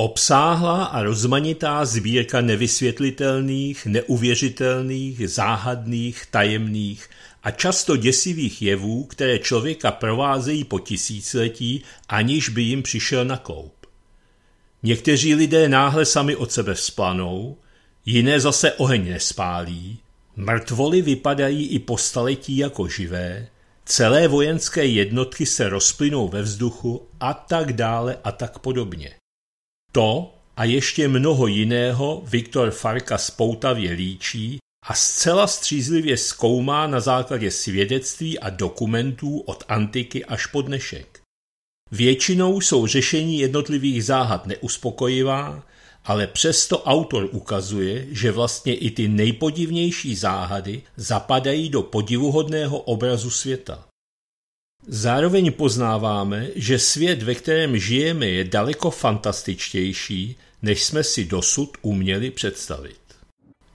Obsáhlá a rozmanitá sbírka nevysvětlitelných, neuvěřitelných, záhadných, tajemných a často děsivých jevů, které člověka provázejí po tisíciletí, aniž by jim přišel na koup. Někteří lidé náhle sami od sebe vzplanou, jiné zase oheň nespálí, mrtvoly vypadají i po staletí jako živé, celé vojenské jednotky se rozplynou ve vzduchu a tak dále a tak podobně. To a ještě mnoho jiného Viktor Farka spoutavě líčí a zcela střízlivě zkoumá na základě svědectví a dokumentů od antiky až po dnešek. Většinou jsou řešení jednotlivých záhad neuspokojivá, ale přesto autor ukazuje, že vlastně i ty nejpodivnější záhady zapadají do podivuhodného obrazu světa. Zároveň poznáváme, že svět, ve kterém žijeme, je daleko fantastičtější, než jsme si dosud uměli představit.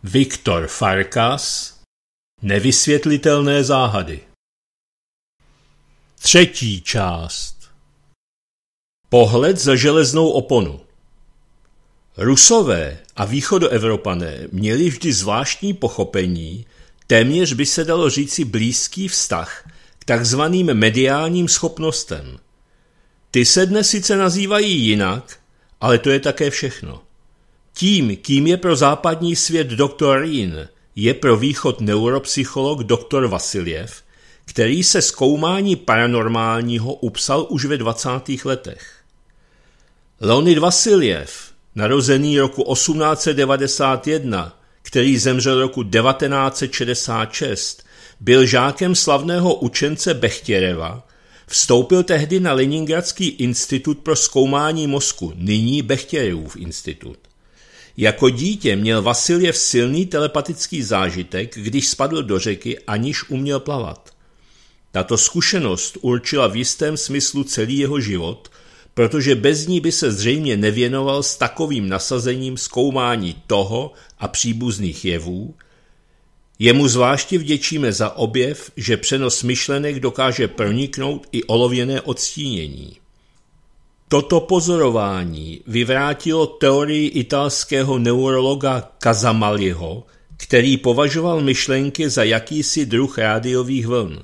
Viktor Farkas Nevysvětlitelné záhady Třetí část Pohled za železnou oponu Rusové a východoevropané měli vždy zvláštní pochopení, téměř by se dalo říci blízký vztah takzvaným mediálním schopnostem. Ty se dnes sice nazývají jinak, ale to je také všechno. Tím, kým je pro západní svět doktor Rin, je pro východ neuropsycholog doktor Vasiljev, který se zkoumání paranormálního upsal už ve 20. letech. Leonid Vasiljev, narozený roku 1891, který zemřel roku 1966, byl žákem slavného učence Bechtěreva, vstoupil tehdy na Leningradský institut pro zkoumání mozku, nyní Bechtěrevův institut. Jako dítě měl Vasiljev silný telepatický zážitek, když spadl do řeky, aniž uměl plavat. Tato zkušenost určila v jistém smyslu celý jeho život, protože bez ní by se zřejmě nevěnoval s takovým nasazením zkoumání toho a příbuzných jevů, Jemu zvláště vděčíme za objev, že přenos myšlenek dokáže proniknout i olověné odstínění. Toto pozorování vyvrátilo teorii italského neurologa Kazamaliho, který považoval myšlenky za jakýsi druh rádiových vln.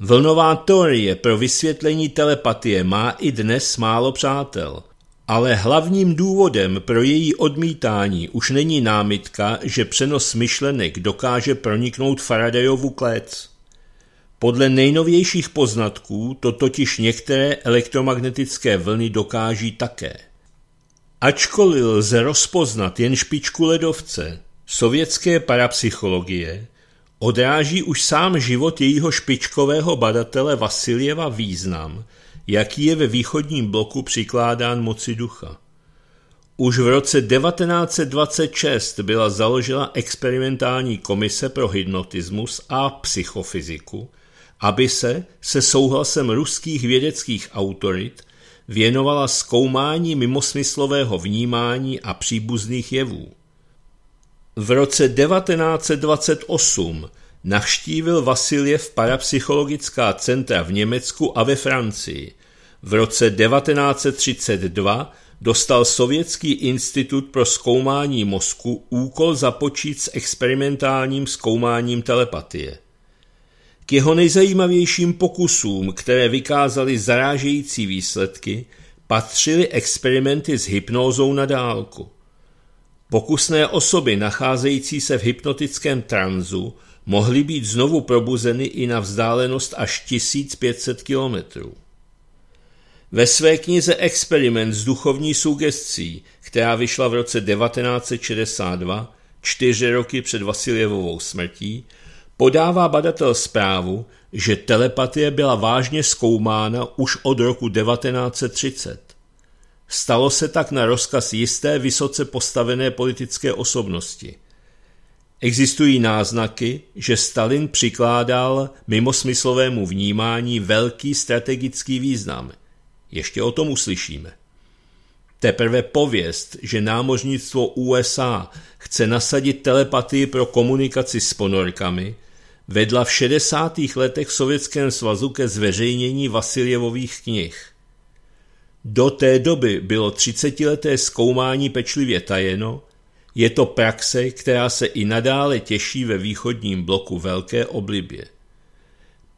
Vlnová teorie pro vysvětlení telepatie má i dnes málo přátel – ale hlavním důvodem pro její odmítání už není námitka, že přenos myšlenek dokáže proniknout Faradayovu klec. Podle nejnovějších poznatků to totiž některé elektromagnetické vlny dokáží také. Ačkoliv lze rozpoznat jen špičku ledovce, sovětské parapsychologie odráží už sám život jejího špičkového badatele Vasiljeva význam – jaký je ve východním bloku přikládán moci ducha. Už v roce 1926 byla založena experimentální komise pro hypnotismus a psychofyziku, aby se se souhlasem ruských vědeckých autorit věnovala zkoumání mimosmyslového vnímání a příbuzných jevů. V roce 1928 navštívil Vasiljev parapsychologická centra v Německu a ve Francii v roce 1932 dostal Sovětský institut pro zkoumání mozku úkol započít s experimentálním zkoumáním telepatie. K jeho nejzajímavějším pokusům, které vykázaly zarážející výsledky, patřily experimenty s hypnózou na dálku. Pokusné osoby nacházející se v hypnotickém tranzu mohly být znovu probuzeny i na vzdálenost až 1500 kilometrů. Ve své knize Experiment s duchovní sugestcí, která vyšla v roce 1962, čtyři roky před Vasiljevovou smrtí, podává badatel zprávu, že telepatie byla vážně zkoumána už od roku 1930. Stalo se tak na rozkaz jisté vysoce postavené politické osobnosti. Existují náznaky, že Stalin přikládal mimosmyslovému vnímání velký strategický význam – ještě o tom uslyšíme. Teprve pověst, že námořnictvo USA chce nasadit telepatii pro komunikaci s ponorkami, vedla v 60. letech v Sovětském svazu ke zveřejnění Vasiljevových knih. Do té doby bylo 30-leté zkoumání pečlivě tajeno, je to praxe, která se i nadále těší ve východním bloku velké oblibě.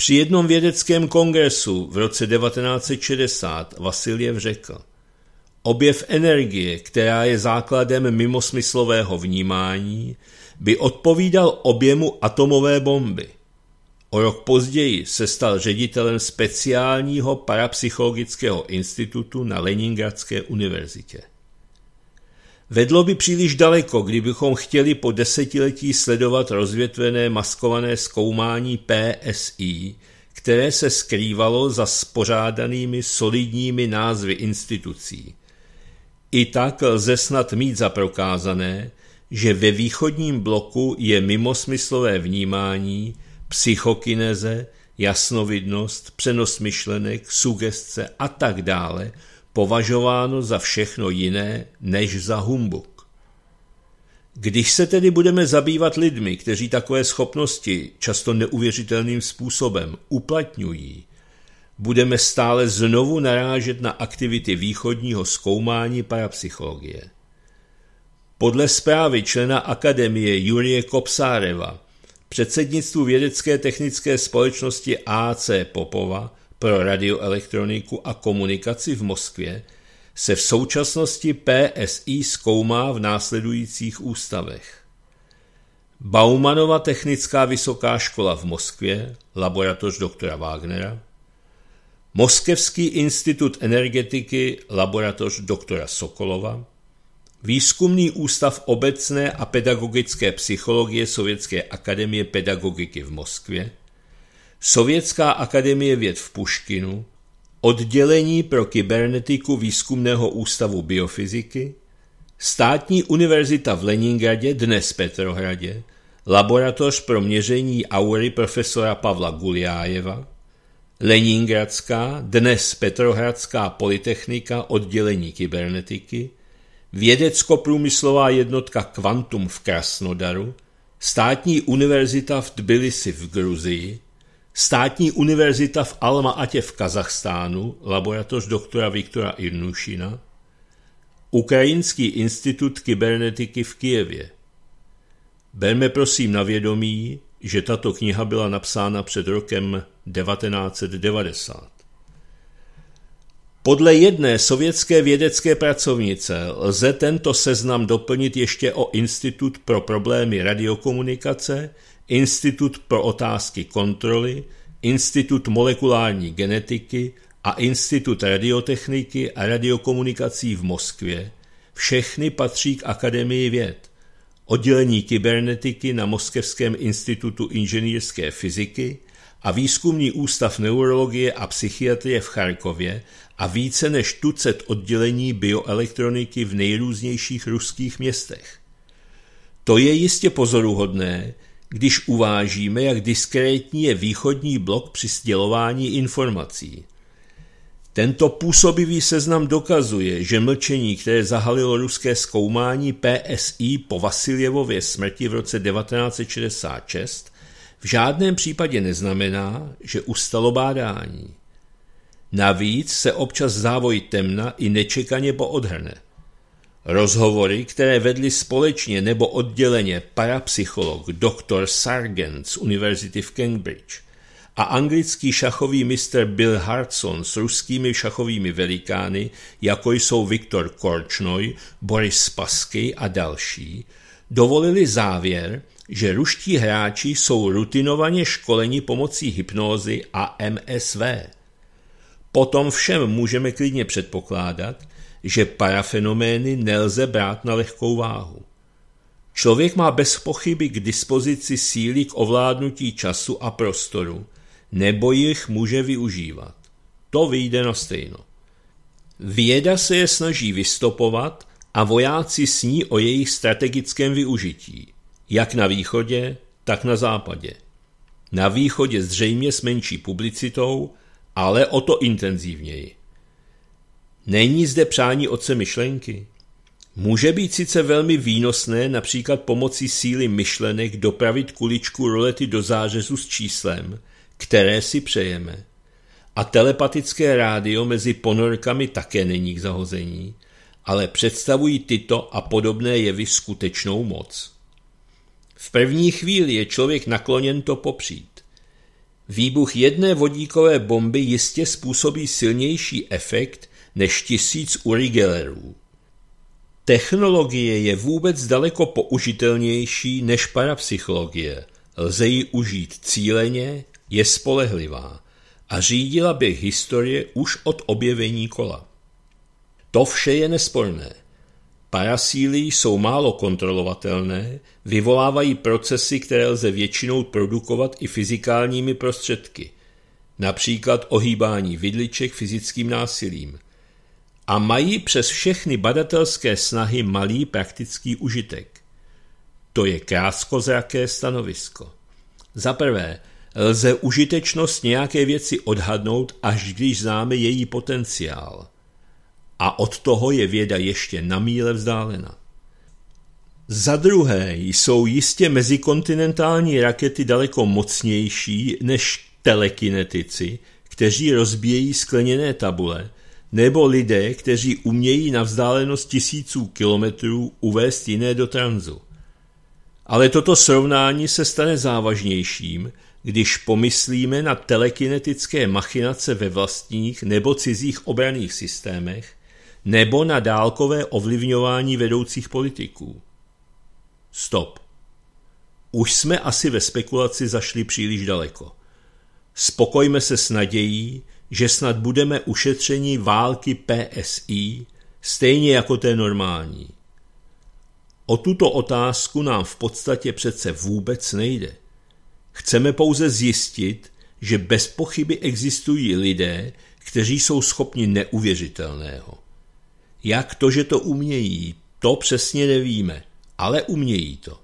Při jednom vědeckém kongresu v roce 1960 Vasiljev řekl, objev energie, která je základem mimosmyslového vnímání, by odpovídal objemu atomové bomby. O rok později se stal ředitelem speciálního parapsychologického institutu na Leningradské univerzitě. Vedlo by příliš daleko, kdybychom chtěli po desetiletí sledovat rozvětvené maskované zkoumání PSI, které se skrývalo za spořádanými solidními názvy institucí. I tak lze snad mít za prokázané, že ve východním bloku je mimosmyslové vnímání, psychokineze, jasnovidnost, přenos myšlenek, sugestce a tak dále – považováno za všechno jiné než za humbuk. Když se tedy budeme zabývat lidmi, kteří takové schopnosti často neuvěřitelným způsobem uplatňují, budeme stále znovu narážet na aktivity východního zkoumání parapsychologie. Podle zprávy člena akademie Jurie Kopsáreva, předsednictvu vědecké technické společnosti AC Popova pro radioelektroniku a komunikaci v Moskvě se v současnosti PSI zkoumá v následujících ústavech. Baumanova technická vysoká škola v Moskvě, laboratoř doktora Wagnera, Moskevský institut energetiky, laboratoř doktora Sokolova, Výzkumný ústav obecné a pedagogické psychologie Sovětské akademie pedagogiky v Moskvě, Sovětská akademie věd v Puškinu, oddělení pro kybernetiku Výzkumného ústavu biofyziky, Státní univerzita v Leningradě, dnes Petrohradě, laboratoř pro měření aury profesora Pavla Guliájeva, Leningradská, dnes Petrohradská polytechnika oddělení kybernetiky, vědecko-průmyslová jednotka Kvantum v Krasnodaru, Státní univerzita v Tbilisi v Gruzii, Státní univerzita v Alma-Atě v Kazachstánu, laboratoř doktora Viktora Irnušina, Ukrajinský institut kybernetiky v Kijevě. Berme prosím na vědomí, že tato kniha byla napsána před rokem 1990. Podle jedné sovětské vědecké pracovnice lze tento seznam doplnit ještě o Institut pro problémy radiokomunikace, Institut pro otázky kontroly, Institut molekulární genetiky a Institut radiotechniky a radiokomunikací v Moskvě, všechny patří k Akademii věd. Oddělení kybernetiky na Moskevském institutu inženýrské fyziky a výzkumný ústav neurologie a psychiatrie v Charkově a více než tucet oddělení bioelektroniky v nejrůznějších ruských městech. To je jistě pozoruhodné, když uvážíme, jak diskrétní je východní blok při sdělování informací. Tento působivý seznam dokazuje, že mlčení, které zahalilo ruské zkoumání PSI po Vasiljevově smrti v roce 1966, v žádném případě neznamená, že ustalo bádání. Navíc se občas závoj temna i nečekaně poodhrne – Rozhovory, které vedli společně nebo odděleně parapsycholog dr. Sargent z univerzity v Cambridge a anglický šachový mistr Bill Hartson s ruskými šachovými velikány, jako jsou Viktor Korčnoj, Boris Spasky a další, dovolili závěr, že ruští hráči jsou rutinovaně školeni pomocí hypnózy a MSV. Potom všem můžeme klidně předpokládat, že parafenomény nelze brát na lehkou váhu. Člověk má bez pochyby k dispozici síly k ovládnutí času a prostoru, nebo jich může využívat. To vyjde na stejno. Věda se je snaží vystopovat a vojáci sní o jejich strategickém využití, jak na východě, tak na západě. Na východě zřejmě s menší publicitou, ale o to intenzivněji. Není zde přání otce myšlenky. Může být sice velmi výnosné například pomocí síly myšlenek dopravit kuličku rolety do zářezu s číslem, které si přejeme. A telepatické rádio mezi ponorkami také není k zahození, ale představují tyto a podobné jevy skutečnou moc. V první chvíli je člověk nakloněn to popřít. Výbuch jedné vodíkové bomby jistě způsobí silnější efekt než tisíc urigelerů. Technologie je vůbec daleko použitelnější než parapsychologie. Lze ji užít cíleně, je spolehlivá a řídila by historie už od objevení kola. To vše je nesporné. Parasíly jsou málo kontrolovatelné, vyvolávají procesy, které lze většinou produkovat i fyzikálními prostředky, například ohýbání vidliček fyzickým násilím – a mají přes všechny badatelské snahy malý praktický užitek. To je krátkozraké stanovisko. Za prvé, lze užitečnost nějaké věci odhadnout, až když známe její potenciál. A od toho je věda ještě na míle vzdálena. Za druhé jsou jistě mezikontinentální rakety daleko mocnější než telekinetici, kteří rozbíjejí skleněné tabule, nebo lidé, kteří umějí na vzdálenost tisíců kilometrů uvést jiné do tranzu. Ale toto srovnání se stane závažnějším, když pomyslíme na telekinetické machinace ve vlastních nebo cizích obraných systémech nebo na dálkové ovlivňování vedoucích politiků. Stop. Už jsme asi ve spekulaci zašli příliš daleko. Spokojme se s nadějí, že snad budeme ušetřeni války PSI, stejně jako té normální. O tuto otázku nám v podstatě přece vůbec nejde. Chceme pouze zjistit, že bez pochyby existují lidé, kteří jsou schopni neuvěřitelného. Jak to, že to umějí, to přesně nevíme, ale umějí to.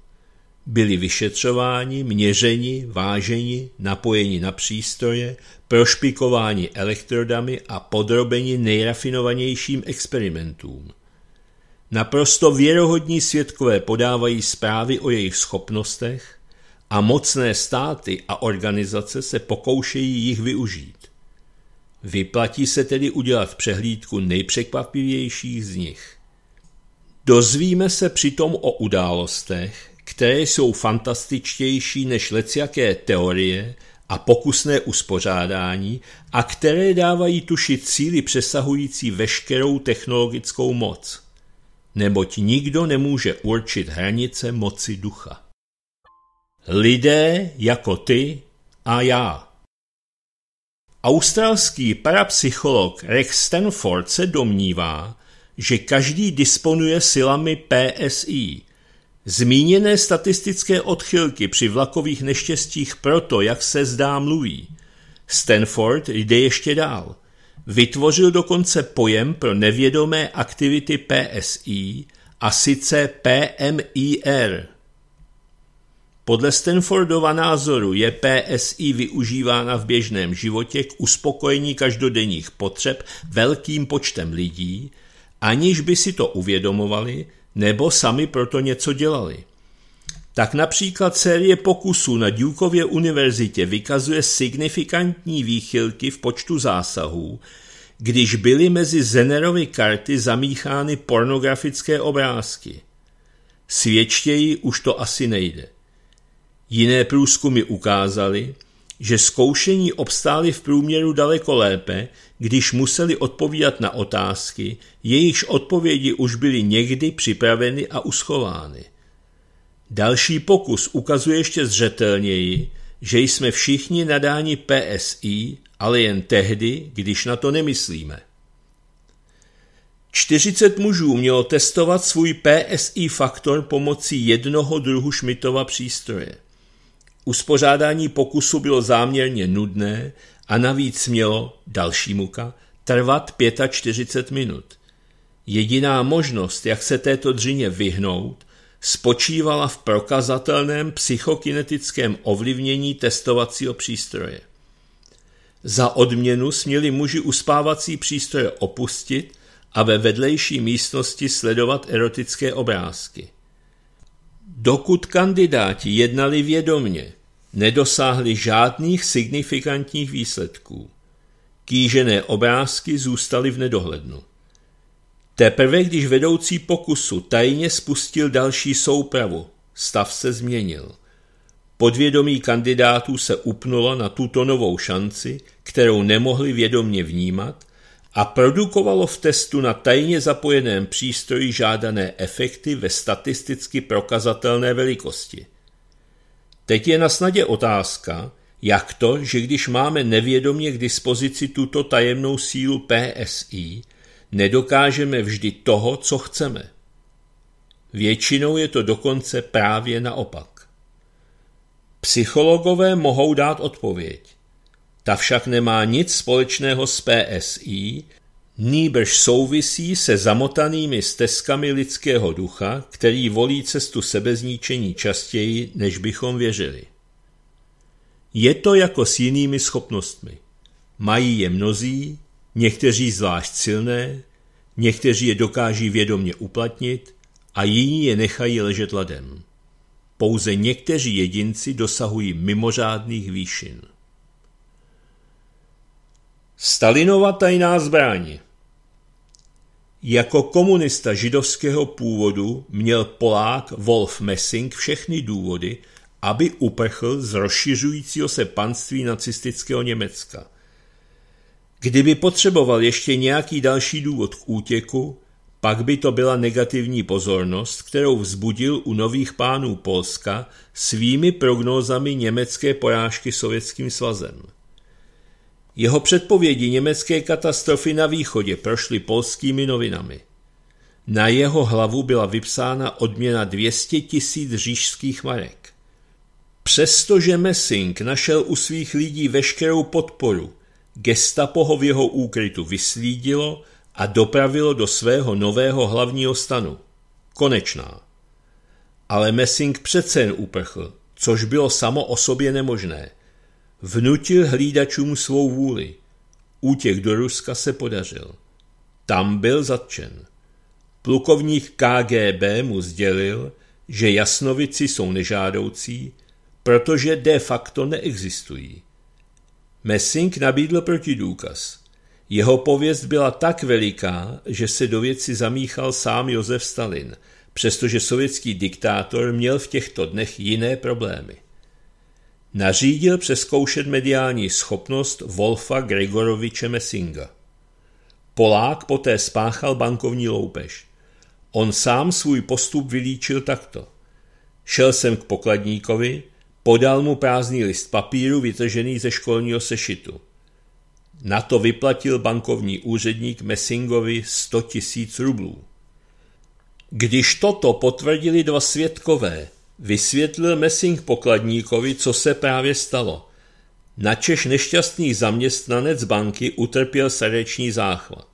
Byli vyšetřováni, měřeni, váženi, napojeni na přístroje, prošpikováni elektrodami a podrobeni nejrafinovanějším experimentům. Naprosto věrohodní svědkové podávají zprávy o jejich schopnostech a mocné státy a organizace se pokoušejí jich využít. Vyplatí se tedy udělat přehlídku nejpřekvapivějších z nich. Dozvíme se přitom o událostech, které jsou fantastičtější než leciaké teorie a pokusné uspořádání a které dávají tušit síly přesahující veškerou technologickou moc, neboť nikdo nemůže určit hranice moci ducha. Lidé jako ty a já. Australský parapsycholog Rex Stanford se domnívá, že každý disponuje silami PSI – Zmíněné statistické odchylky při vlakových neštěstích proto, jak se zdá, mluví. Stanford jde ještě dál. Vytvořil dokonce pojem pro nevědomé aktivity PSI a sice PMIR. Podle Stanfordova názoru je PSI využívána v běžném životě k uspokojení každodenních potřeb velkým počtem lidí, aniž by si to uvědomovali, nebo sami proto něco dělali. Tak například série pokusů na Dukeově univerzitě vykazuje signifikantní výchylky v počtu zásahů, když byly mezi Zenerovy karty zamíchány pornografické obrázky. Svědčtěji už to asi nejde. Jiné průzkumy ukázaly, že zkoušení obstáli v průměru daleko lépe, když museli odpovídat na otázky, jejichž odpovědi už byly někdy připraveny a uschovány. Další pokus ukazuje ještě zřetelněji, že jsme všichni nadáni PSI, ale jen tehdy, když na to nemyslíme. 40 mužů mělo testovat svůj PSI faktor pomocí jednoho druhu Schmidtova přístroje. Uspořádání pokusu bylo záměrně nudné a navíc mělo, další muka, trvat 45 minut. Jediná možnost, jak se této dřině vyhnout, spočívala v prokazatelném psychokinetickém ovlivnění testovacího přístroje. Za odměnu směli muži uspávací přístroje opustit a ve vedlejší místnosti sledovat erotické obrázky. Dokud kandidáti jednali vědomně, nedosáhli žádných signifikantních výsledků. Kýžené obrázky zůstaly v nedohlednu. Teprve když vedoucí pokusu tajně spustil další soupravu, stav se změnil. Podvědomí kandidátů se upnulo na tuto novou šanci, kterou nemohli vědomně vnímat a produkovalo v testu na tajně zapojeném přístroji žádané efekty ve statisticky prokazatelné velikosti. Teď je na snadě otázka, jak to, že když máme nevědomě k dispozici tuto tajemnou sílu PSI, nedokážeme vždy toho, co chceme. Většinou je to dokonce právě naopak. Psychologové mohou dát odpověď. Ta však nemá nic společného s PSI, nýbrž souvisí se zamotanými stezkami lidského ducha, který volí cestu sebezničení častěji, než bychom věřili. Je to jako s jinými schopnostmi. Mají je mnozí, někteří zvlášť silné, někteří je dokáží vědomně uplatnit a jiní je nechají ležet ladem. Pouze někteří jedinci dosahují mimořádných výšin. Stalinova tajná zbraň Jako komunista židovského původu měl Polák Wolf Messing všechny důvody, aby uprchl z rozšiřujícího se panství nacistického Německa. Kdyby potřeboval ještě nějaký další důvod k útěku, pak by to byla negativní pozornost, kterou vzbudil u nových pánů Polska svými prognózami německé porážky Sovětským svazem. Jeho předpovědi německé katastrofy na východě prošly polskými novinami. Na jeho hlavu byla vypsána odměna 200 tisíc řížských marek. Přestože Messing našel u svých lidí veškerou podporu, gestapo ho v jeho úkrytu vyslídilo a dopravilo do svého nového hlavního stanu. Konečná. Ale Messing přece jen uprchl, což bylo samo o sobě nemožné – Vnutil hlídačům svou vůli. Útěk do Ruska se podařil. Tam byl zatčen. Plukovník KGB mu sdělil, že jasnovici jsou nežádoucí, protože de facto neexistují. Messing nabídl proti důkaz. Jeho pověst byla tak veliká, že se do věci zamíchal sám Josef Stalin, přestože sovětský diktátor měl v těchto dnech jiné problémy nařídil přeskoušet mediální schopnost Wolfa Gregoroviče Messinga. Polák poté spáchal bankovní loupež. On sám svůj postup vylíčil takto. Šel jsem k pokladníkovi, podal mu prázdný list papíru vytržený ze školního sešitu. Na to vyplatil bankovní úředník Messingovi 100 tisíc rublů. Když toto potvrdili dva svědkové, Vysvětlil Messing pokladníkovi, co se právě stalo. Načež nešťastný zaměstnanec banky utrpěl srdeční záchvat.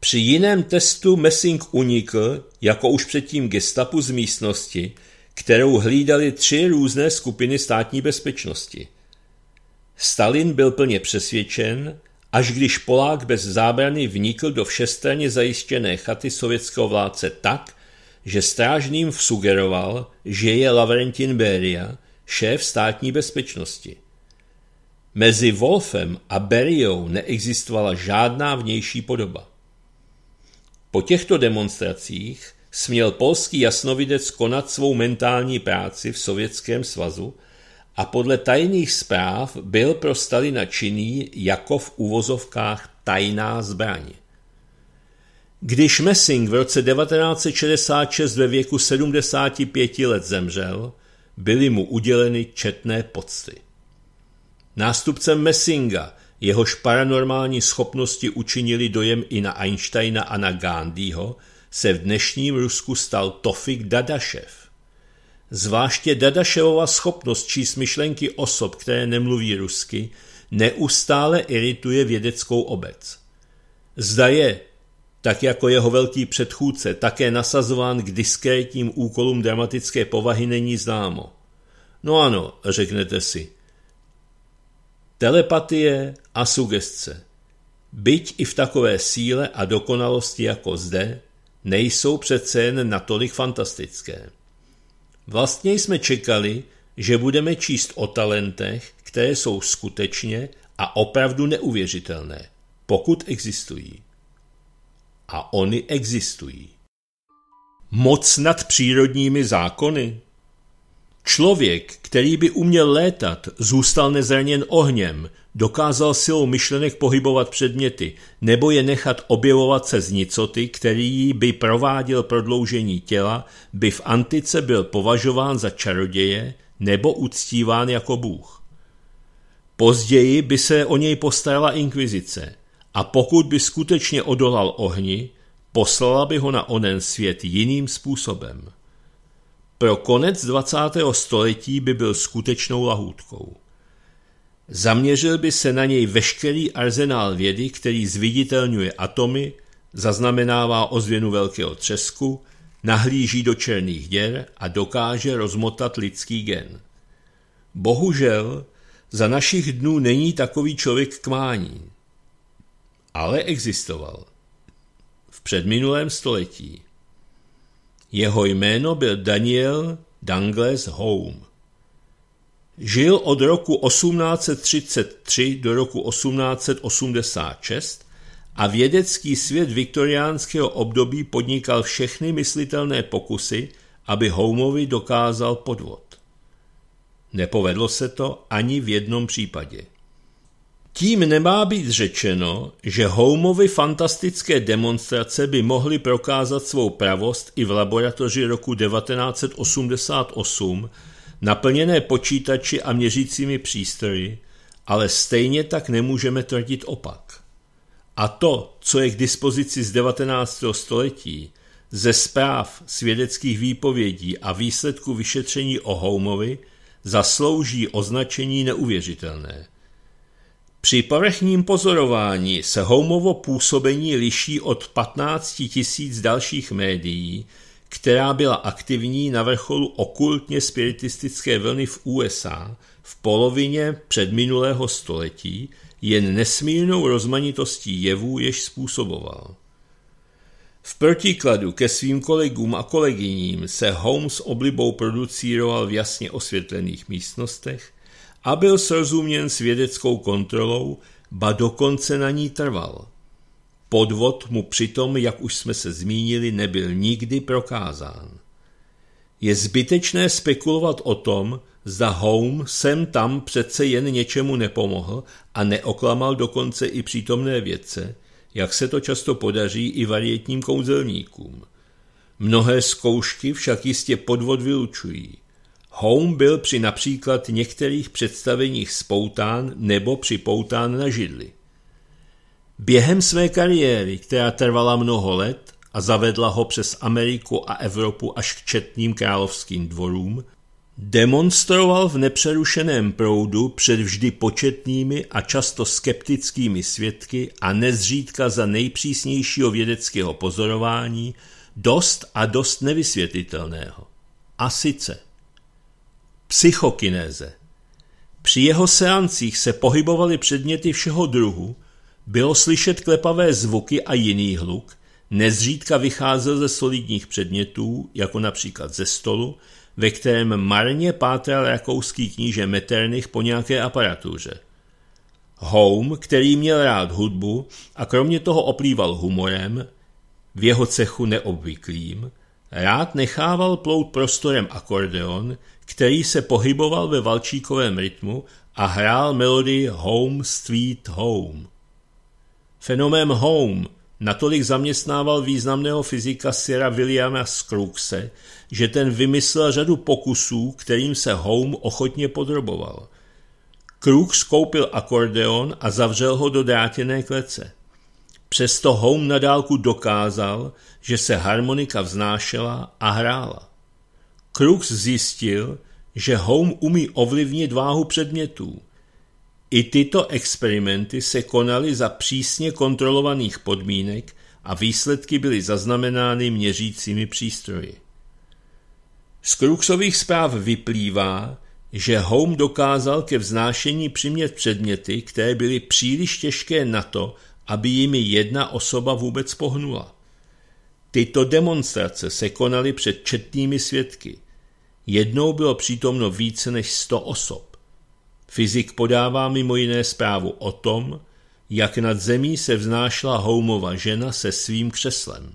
Při jiném testu Messing unikl, jako už předtím gestapu z místnosti, kterou hlídali tři různé skupiny státní bezpečnosti. Stalin byl plně přesvědčen, až když Polák bez zábrany vnikl do všestranně zajištěné chaty sovětského vládce tak, že strážným vsugeroval, že je Lavrentin Beria šéf státní bezpečnosti. Mezi Wolfem a Beriou neexistovala žádná vnější podoba. Po těchto demonstracích směl polský jasnovidec konat svou mentální práci v Sovětském svazu a podle tajných zpráv byl pro Stalina činný jako v uvozovkách tajná zbraně. Když Messing v roce 1966 ve věku 75 let zemřel, byly mu uděleny četné pocty. Nástupcem Messinga, jehož paranormální schopnosti učinili dojem i na Einsteina a na Gandhiho, se v dnešním Rusku stal Tofik Dadašev. Zvláště Dadaševova schopnost číst myšlenky osob, které nemluví rusky, neustále irituje vědeckou obec. Zda je tak jako jeho velký předchůdce, také nasazován k diskrétním úkolům dramatické povahy, není známo. No ano, řeknete si. Telepatie a sugestce. Byť i v takové síle a dokonalosti jako zde, nejsou přece jen natolik fantastické. Vlastně jsme čekali, že budeme číst o talentech, které jsou skutečně a opravdu neuvěřitelné, pokud existují a oni existují. Moc nad přírodními zákony. Člověk, který by uměl létat, zůstal nezraněn ohněm, dokázal silou myšlenek pohybovat předměty, nebo je nechat objevovat se z nicoty, který by prováděl prodloužení těla, by v antice byl považován za čaroděje nebo uctíván jako bůh. Později by se o něj postarala inkvizice – a pokud by skutečně odolal ohni, poslala by ho na onen svět jiným způsobem. Pro konec 20. století by byl skutečnou lahůdkou. Zaměřil by se na něj veškerý arzenál vědy, který zviditelňuje atomy, zaznamenává ozvěnu velkého třesku, nahlíží do černých děr a dokáže rozmotat lidský gen. Bohužel, za našich dnů není takový člověk k mání ale existoval. V předminulém století. Jeho jméno byl Daniel Dangles Home. Žil od roku 1833 do roku 1886 a vědecký svět viktoriánského období podnikal všechny myslitelné pokusy, aby Homeovi dokázal podvod. Nepovedlo se to ani v jednom případě. Tím nemá být řečeno, že Homeovy fantastické demonstrace by mohly prokázat svou pravost i v laboratoři roku 1988, naplněné počítači a měřícími přístroji, ale stejně tak nemůžeme tvrdit opak. A to, co je k dispozici z 19. století, ze zpráv, svědeckých výpovědí a výsledku vyšetření o Homeovi, zaslouží označení neuvěřitelné – při povrchním pozorování se Homeovo působení liší od 15 000 dalších médií, která byla aktivní na vrcholu okultně spiritistické vlny v USA v polovině předminulého století jen nesmírnou rozmanitostí jevů, jež způsoboval. V protikladu ke svým kolegům a kolegyním se Holmes oblibou producíroval v jasně osvětlených místnostech, a byl srozuměn s vědeckou kontrolou, ba dokonce na ní trval. Podvod mu přitom, jak už jsme se zmínili, nebyl nikdy prokázán. Je zbytečné spekulovat o tom, zda Home sem tam přece jen něčemu nepomohl a neoklamal dokonce i přítomné vědce, jak se to často podaří i varietním kouzelníkům. Mnohé zkoušky však jistě podvod vylučují – Home byl při například některých představeních spoután nebo připoután na židli. Během své kariéry, která trvala mnoho let a zavedla ho přes Ameriku a Evropu až k četným královským dvorům, demonstroval v nepřerušeném proudu před vždy početnými a často skeptickými svědky a nezřídka za nejpřísnějšího vědeckého pozorování dost a dost nevysvětlitelného. A sice – psychokinéze. Při jeho seancích se pohybovaly předměty všeho druhu, bylo slyšet klepavé zvuky a jiný hluk, nezřídka vycházel ze solidních předmětů, jako například ze stolu, ve kterém marně pátral rakouský kníže Meternich po nějaké aparatuře. Home, který měl rád hudbu a kromě toho oplýval humorem, v jeho cechu neobvyklým, rád nechával plout prostorem akordeon, který se pohyboval ve valčíkovém rytmu a hrál melodii Home Street, Home. Fenomén Home natolik zaměstnával významného fyzika Sira Williama Scrugse, že ten vymyslel řadu pokusů, kterým se Home ochotně podroboval. Krux koupil akordeon a zavřel ho do drátěné klece. Přesto Home nadálku dokázal, že se harmonika vznášela a hrála. Crooks zjistil, že Home umí ovlivnit váhu předmětů. I tyto experimenty se konaly za přísně kontrolovaných podmínek a výsledky byly zaznamenány měřícími přístroji. Z Kruxových zpráv vyplývá, že Home dokázal ke vznášení přimět předměty, které byly příliš těžké na to, aby jimi jedna osoba vůbec pohnula. Tyto demonstrace se konaly před četnými svědky – Jednou bylo přítomno více než 100 osob. Fyzik podává mimo jiné zprávu o tom, jak nad zemí se vznášla Houmova žena se svým křeslem.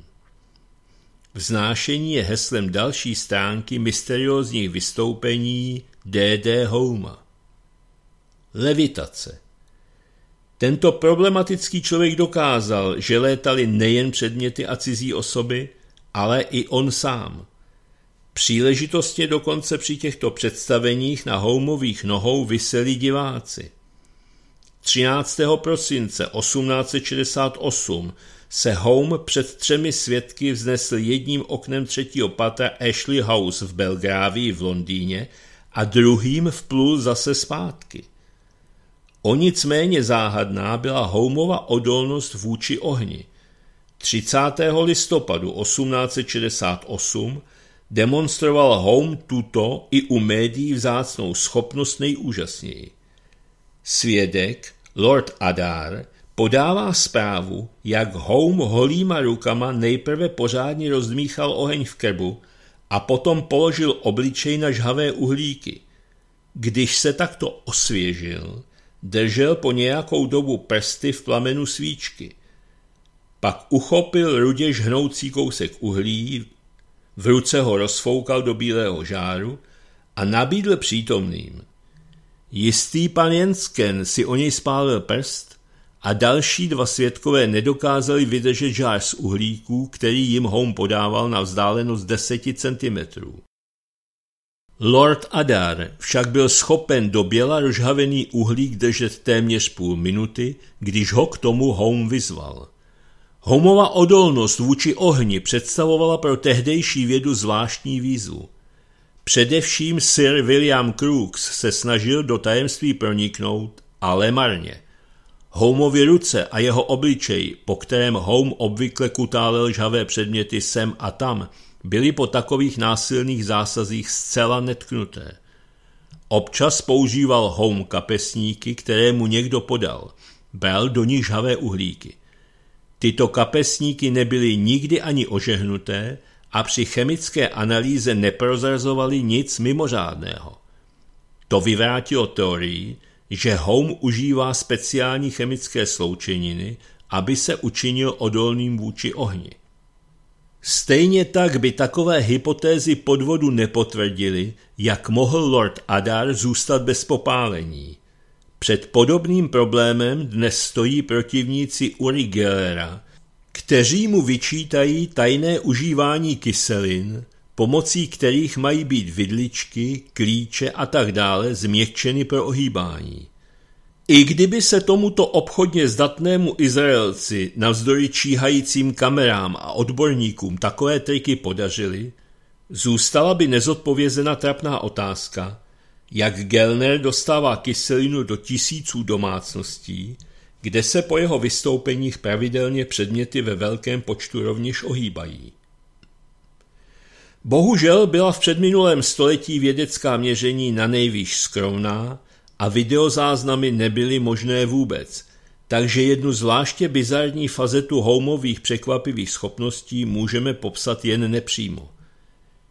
Vznášení je heslem další stránky mysteriózních vystoupení D.D. Houma. Levitace Tento problematický člověk dokázal, že létali nejen předměty a cizí osoby, ale i on sám – Příležitostně dokonce při těchto představeních na houmových nohou vyseli diváci. 13. prosince 1868 se Home před třemi svědky vznesl jedním oknem třetího patra Ashley House v Belgrávii v Londýně a druhým vplul zase zpátky. O nic méně záhadná byla Homeova odolnost vůči ohni. 30. listopadu 1868 demonstroval Home tuto i u médií vzácnou schopnost nejúžasněji. Svědek, Lord Adar, podává zprávu, jak Home holýma rukama nejprve pořádně rozmíchal oheň v krbu a potom položil obličej na žhavé uhlíky. Když se takto osvěžil, držel po nějakou dobu prsty v plamenu svíčky. Pak uchopil ruděž hnoucí kousek uhlí, v ruce ho rozfoukal do bílého žáru a nabídl přítomným. Jistý pan Jensken si o něj spálil prst a další dva světkové nedokázali vydržet žár z uhlíků, který jim Home podával na vzdálenost 10 centimetrů. Lord Adar však byl schopen do běla rozhavený uhlík držet téměř půl minuty, když ho k tomu Home vyzval. Homova odolnost vůči ohni představovala pro tehdejší vědu zvláštní výzvu. Především Sir William Crookes se snažil do tajemství proniknout, ale marně. Homovi ruce a jeho obličej, po kterém Home obvykle kutálel žhavé předměty sem a tam, byly po takových násilných zásazích zcela netknuté. Občas používal Home kapesníky, které mu někdo podal. Bel do nich žhavé uhlíky. Tyto kapesníky nebyly nikdy ani ožehnuté a při chemické analýze neprozrazovaly nic mimořádného. To vyvrátilo teorii, že Home užívá speciální chemické sloučeniny, aby se učinil odolným vůči ohni. Stejně tak by takové hypotézy podvodu nepotvrdily, jak mohl Lord Adar zůstat bez popálení – před podobným problémem dnes stojí protivníci Uri Gellera, kteří mu vyčítají tajné užívání kyselin, pomocí kterých mají být vidličky, klíče a tak dále změkčeny pro ohýbání. I kdyby se tomuto obchodně zdatnému Izraelci navzdory číhajícím kamerám a odborníkům takové triky podařily, zůstala by nezodpovězena trapná otázka, jak Gelner dostává kyselinu do tisíců domácností, kde se po jeho vystoupeních pravidelně předměty ve velkém počtu rovněž ohýbají. Bohužel byla v předminulém století vědecká měření na nejvýš skromná a videozáznamy nebyly možné vůbec, takže jednu zvláště bizarní fazetu Houmových překvapivých schopností můžeme popsat jen nepřímo.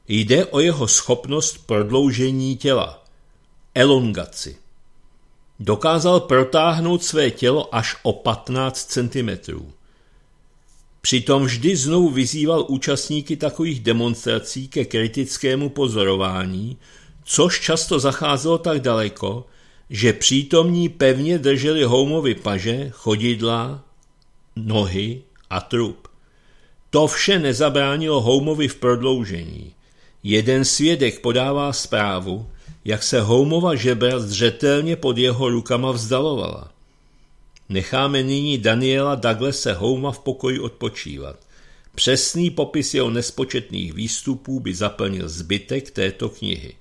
Jde o jeho schopnost prodloužení těla – Elongaci. Dokázal protáhnout své tělo až o 15 cm. Přitom vždy znovu vyzýval účastníky takových demonstrací ke kritickému pozorování, což často zacházelo tak daleko, že přítomní pevně drželi houmovy paže, chodidla, nohy a trup. To vše nezabránilo houmovi v prodloužení. Jeden svědek podává zprávu, jak se Houmova žebra zřetelně pod jeho rukama vzdalovala. Necháme nyní Daniela Douglasa Houma v pokoji odpočívat. Přesný popis jeho nespočetných výstupů by zaplnil zbytek této knihy.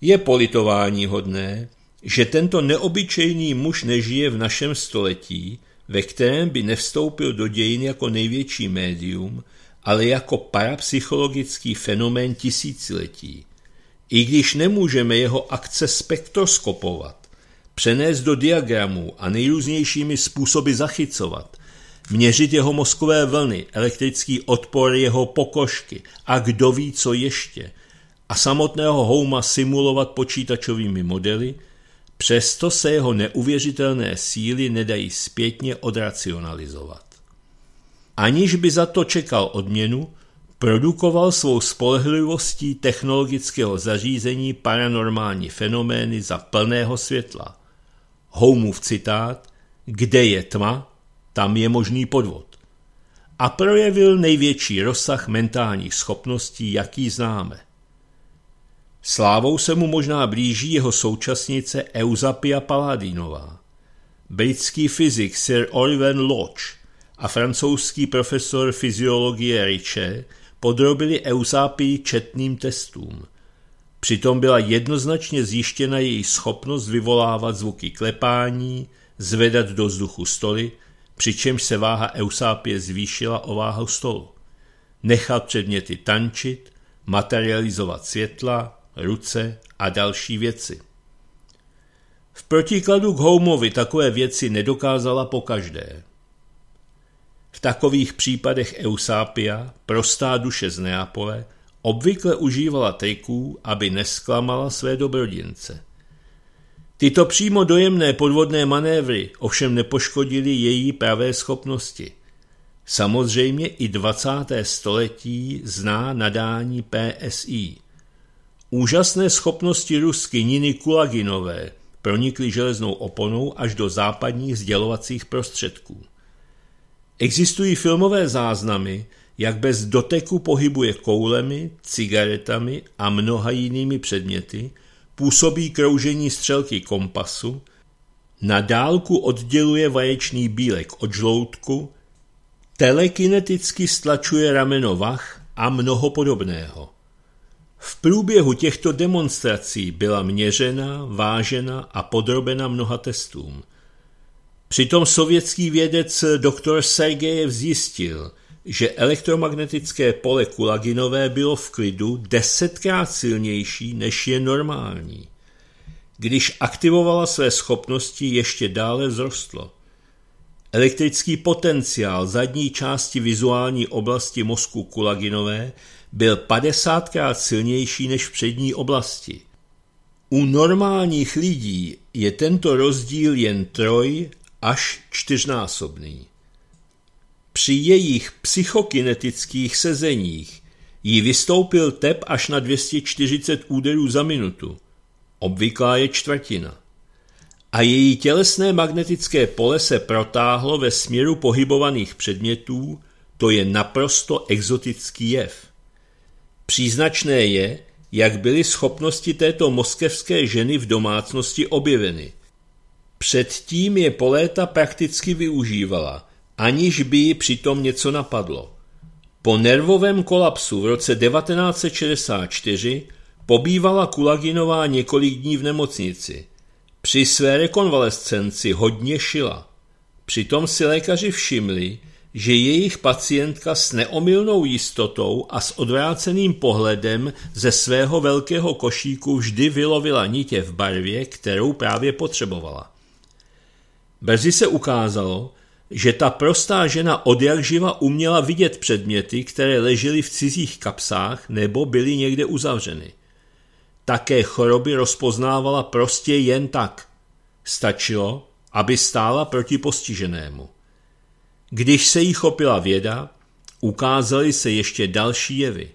Je politování hodné, že tento neobyčejný muž nežije v našem století, ve kterém by nevstoupil do dějin jako největší médium, ale jako parapsychologický fenomén tisíciletí, i když nemůžeme jeho akce spektroskopovat, přenést do diagramů a nejrůznějšími způsoby zachycovat, měřit jeho mozkové vlny, elektrický odpor jeho pokožky a kdo ví co ještě, a samotného Houma simulovat počítačovými modely, přesto se jeho neuvěřitelné síly nedají zpětně odracionalizovat. Aniž by za to čekal odměnu, Produkoval svou spolehlivostí technologického zařízení paranormální fenomény za plného světla. Houmův citát Kde je tma, tam je možný podvod. A projevil největší rozsah mentálních schopností, jaký známe. Slávou se mu možná blíží jeho současnice Eusapia Paladinová. Britský fyzik Sir Oliver Lodge a francouzský profesor fyziologie Riche podrobili Eusápii četným testům. Přitom byla jednoznačně zjištěna její schopnost vyvolávat zvuky klepání, zvedat do vzduchu stoly, přičemž se váha Eusápie zvýšila o váhu stolu. Nechat předměty tančit, materializovat světla, ruce a další věci. V protikladu k Houmovi takové věci nedokázala pokaždé. V takových případech Eusapia, prostá duše z Neapole, obvykle užívala triků, aby nesklamala své dobrodince. Tyto přímo dojemné podvodné manévry ovšem nepoškodily její pravé schopnosti. Samozřejmě i 20. století zná nadání PSI. Úžasné schopnosti rusky Niny Kulaginové pronikly železnou oponou až do západních sdělovacích prostředků. Existují filmové záznamy, jak bez doteku pohybuje koulemi, cigaretami a mnoha jinými předměty, působí kroužení střelky kompasu, na dálku odděluje vaječný bílek od žloutku, telekineticky stlačuje rameno vach a mnoho podobného. V průběhu těchto demonstrací byla měřena, vážena a podrobena mnoha testům – Přitom sovětský vědec doktor Sergejev zjistil, že elektromagnetické pole kulaginové bylo v klidu desetkrát silnější, než je normální. Když aktivovala své schopnosti, ještě dále vzrostlo. Elektrický potenciál zadní části vizuální oblasti mozku kulaginové byl 50krát silnější než v přední oblasti. U normálních lidí je tento rozdíl jen troj až čtyřnásobný. Při jejich psychokinetických sezeních jí vystoupil tep až na 240 úderů za minutu, obvyklá je čtvrtina. A její tělesné magnetické pole se protáhlo ve směru pohybovaných předmětů, to je naprosto exotický jev. Příznačné je, jak byly schopnosti této moskevské ženy v domácnosti objeveny – Předtím je poléta prakticky využívala, aniž by ji přitom něco napadlo. Po nervovém kolapsu v roce 1964 pobývala Kulaginová několik dní v nemocnici. Při své rekonvalescenci hodně šila. Přitom si lékaři všimli, že jejich pacientka s neomylnou jistotou a s odvráceným pohledem ze svého velkého košíku vždy vylovila nitě v barvě, kterou právě potřebovala. Brzy se ukázalo, že ta prostá žena od živa uměla vidět předměty, které ležely v cizích kapsách nebo byly někde uzavřeny. Také choroby rozpoznávala prostě jen tak. Stačilo, aby stála proti postiženému. Když se jí chopila věda, ukázaly se ještě další jevy.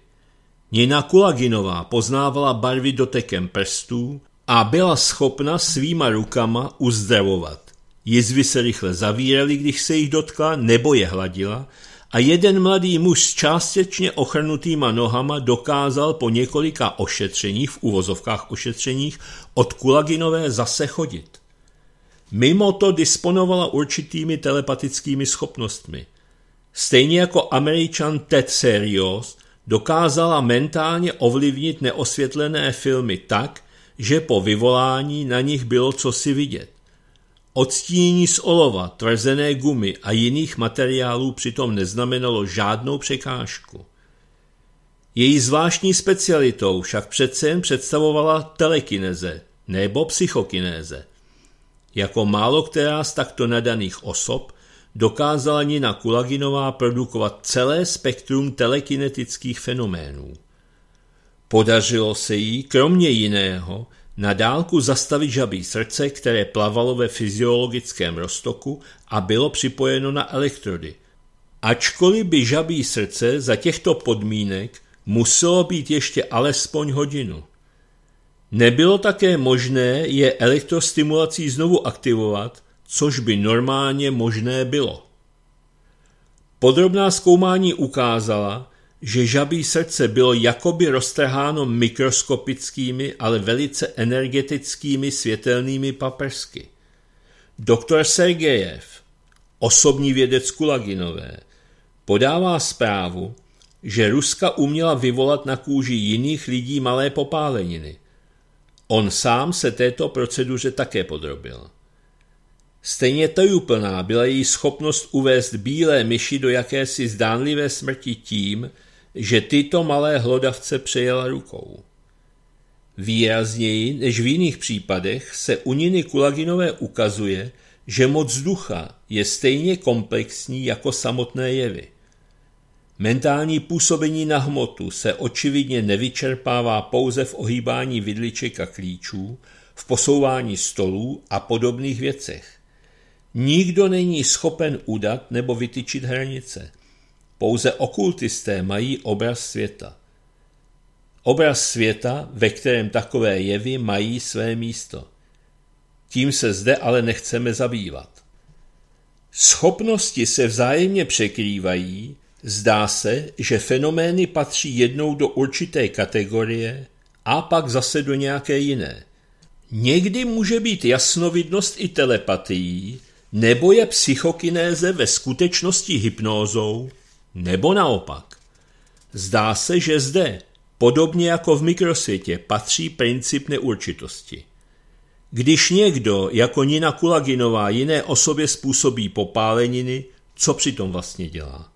Nina Kulaginová poznávala barvy dotekem prstů a byla schopna svýma rukama uzdravovat. Jizvy se rychle zavíraly, když se jich dotkla nebo je hladila a jeden mladý muž s částečně ochrnutýma nohama dokázal po několika ošetřeních, v uvozovkách ošetřeních, od Kulaginové zase chodit. Mimo to disponovala určitými telepatickými schopnostmi. Stejně jako američan Ted Serios dokázala mentálně ovlivnit neosvětlené filmy tak, že po vyvolání na nich bylo co si vidět. Odstínění z olova, tvrzené gumy a jiných materiálů přitom neznamenalo žádnou překážku. Její zvláštní specialitou však přece jen představovala telekineze nebo psychokinéze. Jako málo která z takto nadaných osob dokázala Nina Kulaginová produkovat celé spektrum telekinetických fenoménů. Podařilo se jí, kromě jiného, na dálku zastavit žabí srdce, které plavalo ve fyziologickém roztoku a bylo připojeno na elektrody. Ačkoliv by žabí srdce za těchto podmínek muselo být ještě alespoň hodinu. Nebylo také možné je elektrostimulací znovu aktivovat, což by normálně možné bylo. Podrobná zkoumání ukázala, že žabí srdce bylo jakoby roztrháno mikroskopickými, ale velice energetickými světelnými paprsky. Doktor Sergejev, osobní vědec Kulaginové, podává zprávu, že Ruska uměla vyvolat na kůži jiných lidí malé popáleniny. On sám se této proceduře také podrobil. Stejně tajuplná byla její schopnost uvést bílé myši do jakési zdánlivé smrti tím, že tyto malé hlodavce přejela rukou. Výrazněji než v jiných případech se u Niny Kulaginové ukazuje, že moc ducha je stejně komplexní jako samotné jevy. Mentální působení na hmotu se očividně nevyčerpává pouze v ohýbání vidliček a klíčů, v posouvání stolů a podobných věcech. Nikdo není schopen udat nebo vytyčit hranice – pouze okultisté mají obraz světa. Obraz světa, ve kterém takové jevy mají své místo. Tím se zde ale nechceme zabývat. Schopnosti se vzájemně překrývají, zdá se, že fenomény patří jednou do určité kategorie a pak zase do nějaké jiné. Někdy může být jasnovidnost i telepatií, nebo je psychokinéze ve skutečnosti hypnózou nebo naopak. Zdá se, že zde, podobně jako v mikrosvětě, patří princip neurčitosti. Když někdo, jako Nina Kulaginová, jiné osobě způsobí popáleniny, co přitom vlastně dělá?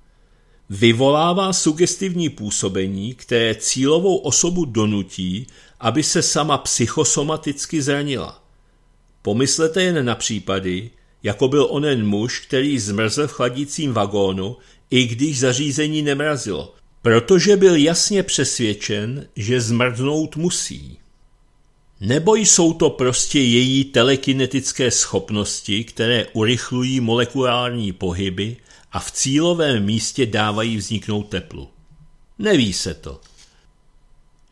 Vyvolává sugestivní působení, které cílovou osobu donutí, aby se sama psychosomaticky zranila. Pomyslete jen na případy, jako byl onen muž, který zmrzl v chladícím vagónu, i když zařízení nemrazilo, protože byl jasně přesvědčen, že zmrznout musí. Nebo jsou to prostě její telekinetické schopnosti, které urychlují molekulární pohyby a v cílovém místě dávají vzniknout teplu. Neví se to.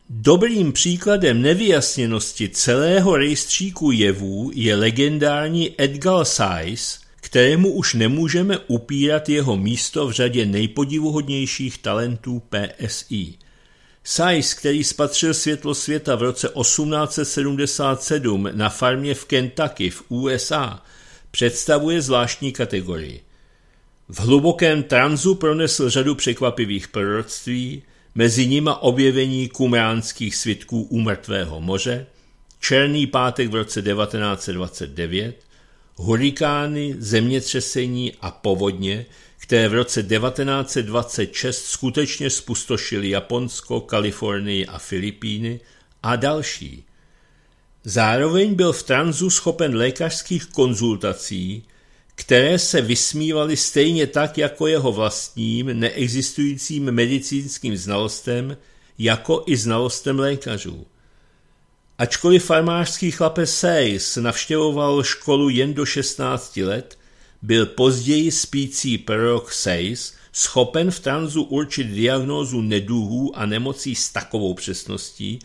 Dobrým příkladem nevyjasněnosti celého rejstříku jevů je legendární Edgar Sayce, kterému už nemůžeme upírat jeho místo v řadě nejpodivuhodnějších talentů PSI. Sajs, který spatřil světlo světa v roce 1877 na farmě v Kentucky v USA, představuje zvláštní kategorii. V hlubokém tranzu pronesl řadu překvapivých proroctví, mezi nima objevení kumránských svitků u mrtvého moře, Černý pátek v roce 1929, hurikány, zemětřesení a povodně, které v roce 1926 skutečně spustošily Japonsko, Kalifornii a Filipíny a další. Zároveň byl v tranzu schopen lékařských konzultací, které se vysmívaly stejně tak jako jeho vlastním neexistujícím medicínským znalostem, jako i znalostem lékařů. Ačkoliv farmářský chlapec Sejs navštěvoval školu jen do 16 let, byl později spící prorok Sejs schopen v tranzu určit diagnózu neduhů a nemocí s takovou přesností,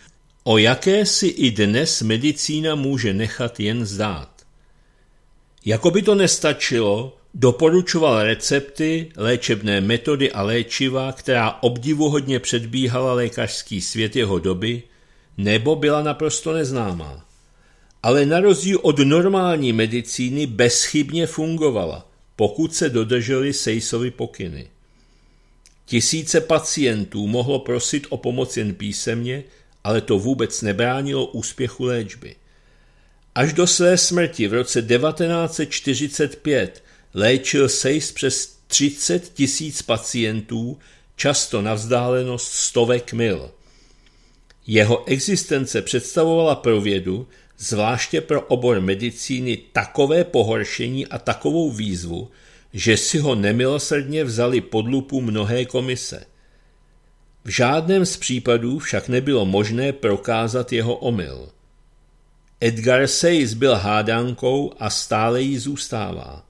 o jaké si i dnes medicína může nechat jen zdát. Jakoby to nestačilo, doporučoval recepty, léčebné metody a léčiva, která obdivuhodně předbíhala lékařský svět jeho doby nebo byla naprosto neznámá. Ale na rozdíl od normální medicíny bezchybně fungovala, pokud se dodržely Sejsovy pokyny. Tisíce pacientů mohlo prosit o pomoc jen písemně, ale to vůbec nebránilo úspěchu léčby. Až do své smrti v roce 1945 léčil Sejs přes 30 tisíc pacientů, často na vzdálenost stovek mil – jeho existence představovala pro vědu, zvláště pro obor medicíny, takové pohoršení a takovou výzvu, že si ho nemilosrdně vzali pod lupu mnohé komise. V žádném z případů však nebylo možné prokázat jeho omyl. Edgar Seys byl hádankou a stále jí zůstává.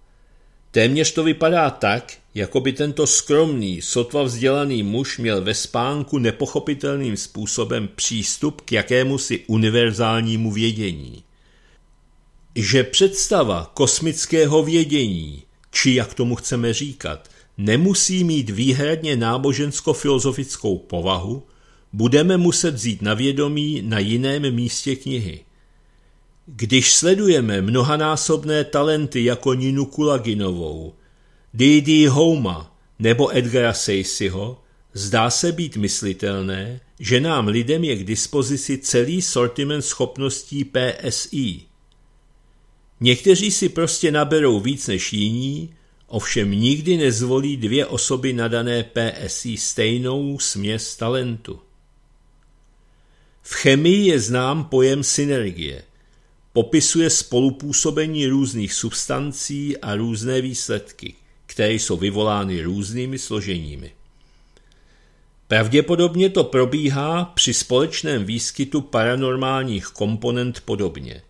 Téměř to vypadá tak, jako by tento skromný, sotva vzdělaný muž měl ve spánku nepochopitelným způsobem přístup k jakémusi univerzálnímu vědění. Že představa kosmického vědění, či jak tomu chceme říkat, nemusí mít výhradně nábožensko-filozofickou povahu, budeme muset vzít na vědomí na jiném místě knihy. Když sledujeme mnohanásobné talenty jako Ninu Kulaginovou, D.D. Homa nebo Edgara Saceyho, zdá se být myslitelné, že nám lidem je k dispozici celý sortiment schopností PSI. Někteří si prostě naberou víc než jiní, ovšem nikdy nezvolí dvě osoby nadané PSI stejnou směs talentu. V chemii je znám pojem synergie. Popisuje spolupůsobení různých substancí a různé výsledky které jsou vyvolány různými složeními. Pravděpodobně to probíhá při společném výskytu paranormálních komponent podobně.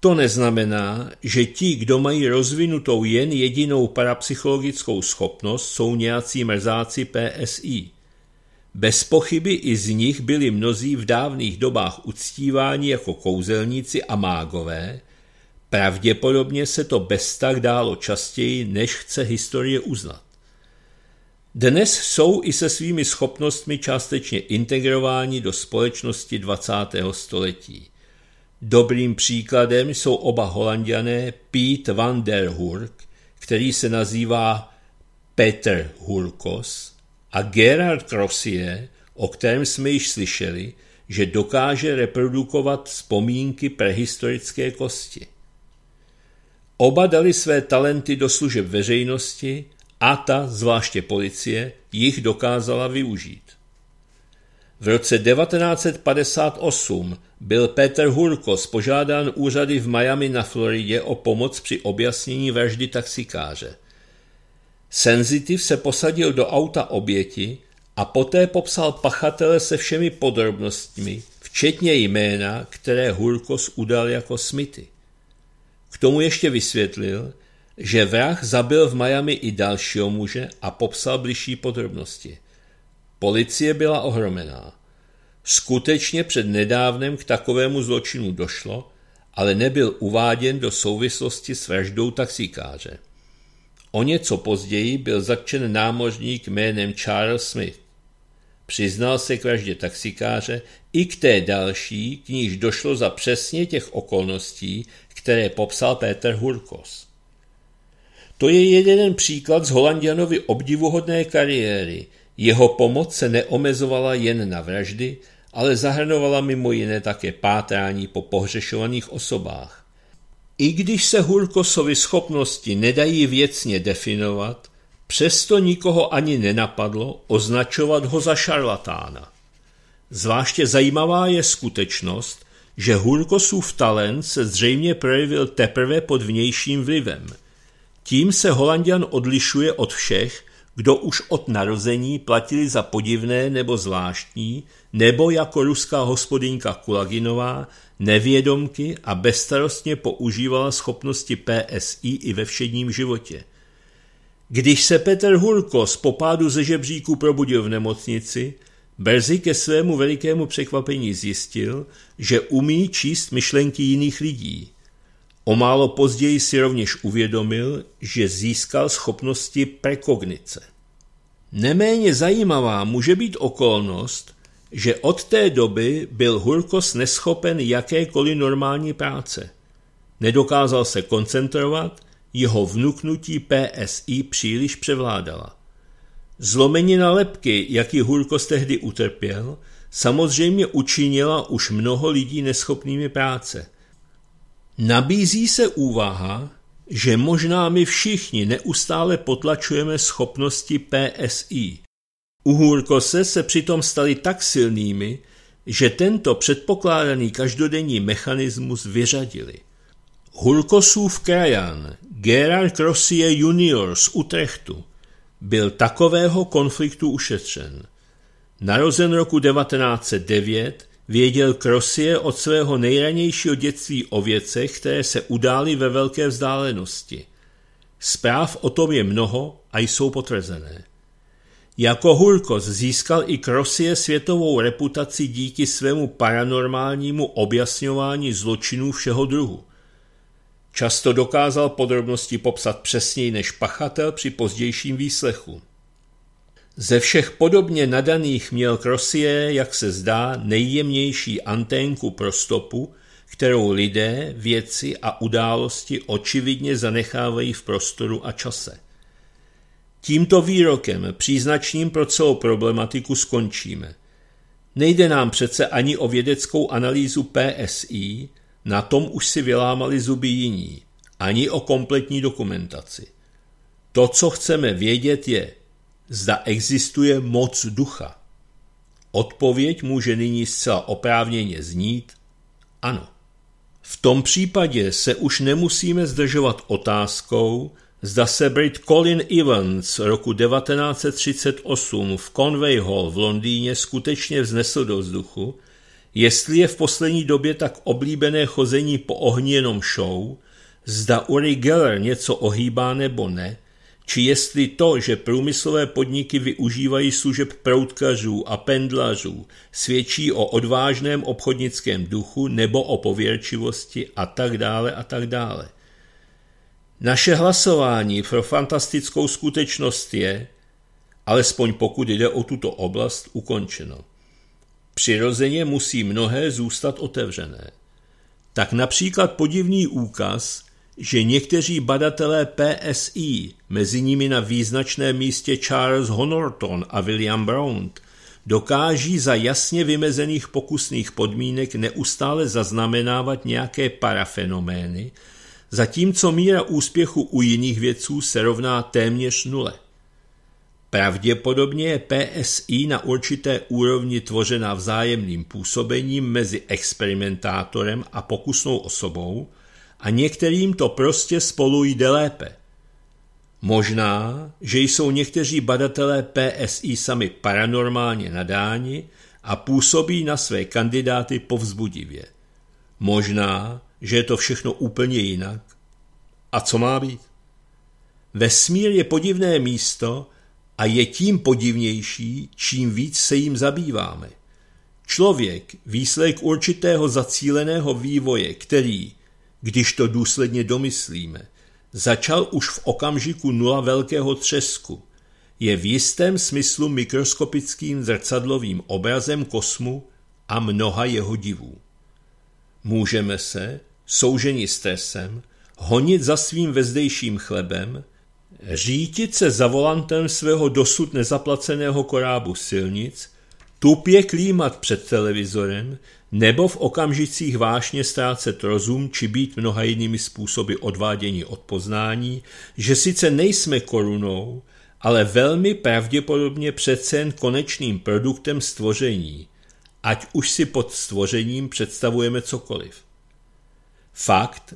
To neznamená, že ti, kdo mají rozvinutou jen jedinou parapsychologickou schopnost, jsou nějací mrzáci PSI. Bez pochyby i z nich byli mnozí v dávných dobách uctíváni jako kouzelníci a mágové, Pravděpodobně se to bez tak dálo častěji, než chce historie uznat. Dnes jsou i se svými schopnostmi částečně integrováni do společnosti 20. století. Dobrým příkladem jsou oba holanděné Piet van der Hurk, který se nazývá Peter Hurkos, a Gerard Rossier, o kterém jsme již slyšeli, že dokáže reprodukovat vzpomínky prehistorické kosti. Oba dali své talenty do služeb veřejnosti a ta, zvláště policie, jich dokázala využít. V roce 1958 byl Peter Hurkos požádán úřady v Miami na Floridě o pomoc při objasnění vraždy taxikáře. Sensitiv se posadil do auta oběti a poté popsal pachatele se všemi podrobnostmi, včetně jména, které Hurkos udal jako Smithy. K tomu ještě vysvětlil, že vrah zabil v Miami i dalšího muže a popsal bližší podrobnosti. Policie byla ohromená. Skutečně před nedávnem k takovému zločinu došlo, ale nebyl uváděn do souvislosti s vraždou taxikáře. O něco později byl zatčen námořník jménem Charles Smith. Přiznal se k vraždě taxikáře i k té další, k níž došlo za přesně těch okolností, které popsal Peter Hurkos. To je jeden příklad z Holandianovi obdivuhodné kariéry. Jeho pomoc se neomezovala jen na vraždy, ale zahrnovala mimo jiné také pátrání po pohřešovaných osobách. I když se Hurkosovi schopnosti nedají věcně definovat, přesto nikoho ani nenapadlo označovat ho za šarlatána. Zvláště zajímavá je skutečnost, že Hurkosův talent se zřejmě projevil teprve pod vnějším vlivem. Tím se Holandian odlišuje od všech, kdo už od narození platili za podivné nebo zvláštní, nebo jako ruská hospodinka Kulaginová, nevědomky a bezstarostně používala schopnosti PSI i ve všedním životě. Když se Petr Hurko z popádu ze žebříku probudil v nemocnici, Belzy ke svému velikému překvapení zjistil, že umí číst myšlenky jiných lidí. O málo později si rovněž uvědomil, že získal schopnosti prekognice. Neméně zajímavá může být okolnost, že od té doby byl Hurkos neschopen jakékoliv normální práce. Nedokázal se koncentrovat, jeho vnuknutí PSI příliš převládala. Zlomenina lepky, jaký Hurkos tehdy utrpěl, samozřejmě učinila už mnoho lidí neschopnými práce. Nabízí se úvaha, že možná my všichni neustále potlačujeme schopnosti PSI. U Hurkose se přitom stali tak silnými, že tento předpokládaný každodenní mechanismus vyřadili. Hurkosův krajan Gerard Crossier junior z Utrechtu byl takového konfliktu ušetřen. Narozen roku 1909 věděl Krosie od svého nejranějšího dětství o věcech, které se udály ve velké vzdálenosti. Zpráv o tom je mnoho a jsou potvrzené. Jako Hurkos získal i Krosie světovou reputaci díky svému paranormálnímu objasňování zločinů všeho druhu. Často dokázal podrobnosti popsat přesněji než pachatel při pozdějším výslechu. Ze všech podobně nadaných měl krosie, jak se zdá, nejjemnější anténku pro stopu, kterou lidé, věci a události očividně zanechávají v prostoru a čase. Tímto výrokem, příznačným pro celou problematiku, skončíme. Nejde nám přece ani o vědeckou analýzu PSI, na tom už si vylámali zuby jiní, ani o kompletní dokumentaci. To, co chceme vědět, je, zda existuje moc ducha. Odpověď může nyní zcela oprávněně znít ano. V tom případě se už nemusíme zdržovat otázkou, zda se Brit Colin Evans roku 1938 v Conway Hall v Londýně skutečně vznesl do vzduchu, Jestli je v poslední době tak oblíbené chození po ohni jenom show, zda Uri Geller něco ohýbá nebo ne, či jestli to, že průmyslové podniky využívají služeb proutkařů a pendlařů, svědčí o odvážném obchodnickém duchu nebo o pověrčivosti a tak dále a tak dále. Naše hlasování pro fantastickou skutečnost je, alespoň pokud jde o tuto oblast, ukončeno. Přirozeně musí mnohé zůstat otevřené. Tak například podivný úkaz, že někteří badatelé PSI, mezi nimi na význačném místě Charles Honorton a William Brown, dokáží za jasně vymezených pokusných podmínek neustále zaznamenávat nějaké parafenomény, zatímco míra úspěchu u jiných věců se rovná téměř nule. Pravděpodobně je PSI na určité úrovni tvořena vzájemným působením mezi experimentátorem a pokusnou osobou a některým to prostě spolu jde lépe. Možná, že jsou někteří badatelé PSI sami paranormálně nadáni a působí na své kandidáty povzbudivě. Možná, že je to všechno úplně jinak. A co má být? Vesmír je podivné místo, a je tím podivnější, čím víc se jim zabýváme. Člověk, výsledek určitého zacíleného vývoje, který, když to důsledně domyslíme, začal už v okamžiku nula velkého třesku, je v jistém smyslu mikroskopickým zrcadlovým obrazem kosmu a mnoha jeho divů. Můžeme se, souženi stresem, honit za svým vezdejším chlebem – Řítit se za volantem svého dosud nezaplaceného korábu silnic, tupě klímat před televizorem nebo v okamžicích vášně ztrácet rozum či být mnoha jinými způsoby odvádění od poznání, že sice nejsme korunou, ale velmi pravděpodobně přece jen konečným produktem stvoření, ať už si pod stvořením představujeme cokoliv. Fakt,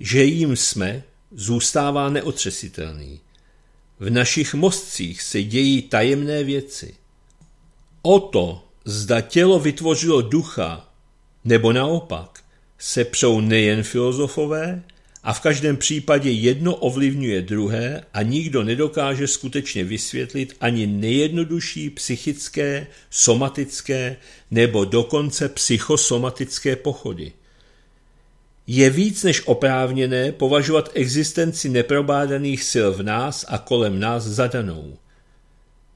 že jim jsme, zůstává neotřesitelný. V našich mozcích se dějí tajemné věci. O to, zda tělo vytvořilo ducha, nebo naopak, se přou nejen filozofové a v každém případě jedno ovlivňuje druhé a nikdo nedokáže skutečně vysvětlit ani nejjednodušší psychické, somatické nebo dokonce psychosomatické pochody. Je víc než oprávněné považovat existenci neprobádaných sil v nás a kolem nás zadanou.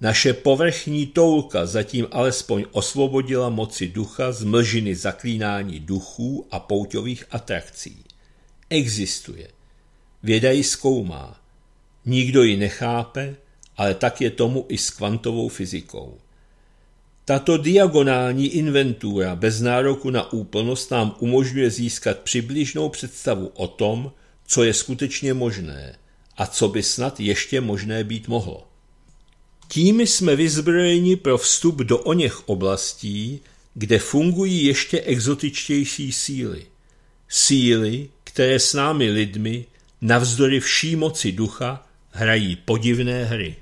Naše povrchní toulka zatím alespoň osvobodila moci ducha z mlžiny zaklínání duchů a pouťových atrakcí. Existuje. Věda ji zkoumá. Nikdo ji nechápe, ale tak je tomu i s kvantovou fyzikou. Tato diagonální inventura bez nároku na úplnost nám umožňuje získat přibližnou představu o tom, co je skutečně možné a co by snad ještě možné být mohlo. Tím jsme vyzbrojeni pro vstup do oněch oblastí, kde fungují ještě exotičtější síly. Síly, které s námi lidmi, navzdory vší moci ducha, hrají podivné hry.